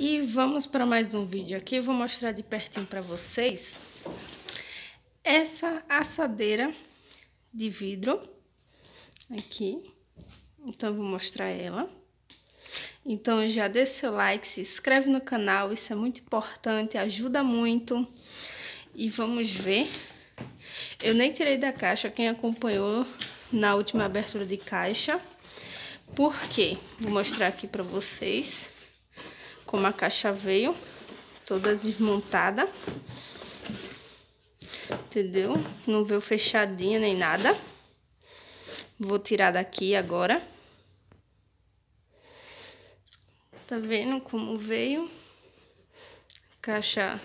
E vamos para mais um vídeo aqui, eu vou mostrar de pertinho para vocês essa assadeira de vidro aqui. Então, eu vou mostrar ela. Então, já deixa seu like, se inscreve no canal, isso é muito importante, ajuda muito. E vamos ver. Eu nem tirei da caixa, quem acompanhou na última abertura de caixa. Por quê? Vou mostrar aqui para vocês como a caixa veio, toda desmontada. Entendeu? Não veio fechadinha nem nada. Vou tirar daqui agora. Tá vendo como veio? Caixa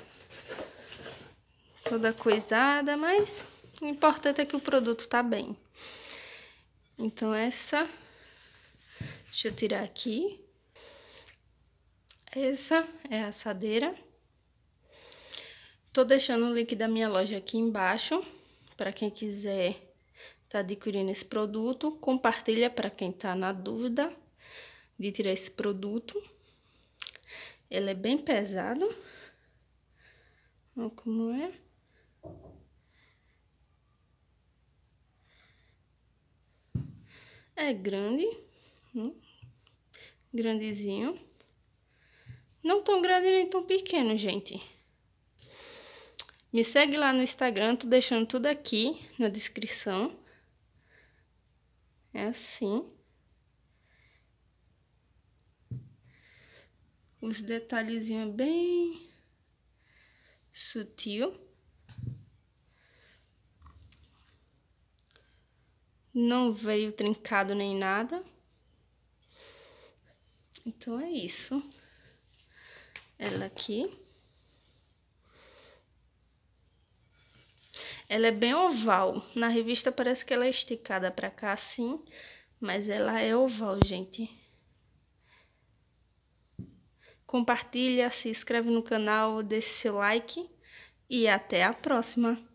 toda coisada, mas o importante é que o produto tá bem. Então, essa... Deixa eu tirar aqui. Essa é a assadeira. Tô deixando o link da minha loja aqui embaixo, para quem quiser tá adquirindo esse produto. Compartilha para quem tá na dúvida de tirar esse produto. Ele é bem pesado. Olha como é. É grande, hum, grandezinho. Não tão grande nem tão pequeno, gente. Me segue lá no Instagram, tô deixando tudo aqui na descrição. É assim. Os detalhezinhos bem sutil. Não veio trincado nem nada. Então é isso. Ela aqui. Ela é bem oval. Na revista parece que ela é esticada pra cá assim, mas ela é oval, gente. Compartilha, se inscreve no canal, deixe seu like e até a próxima.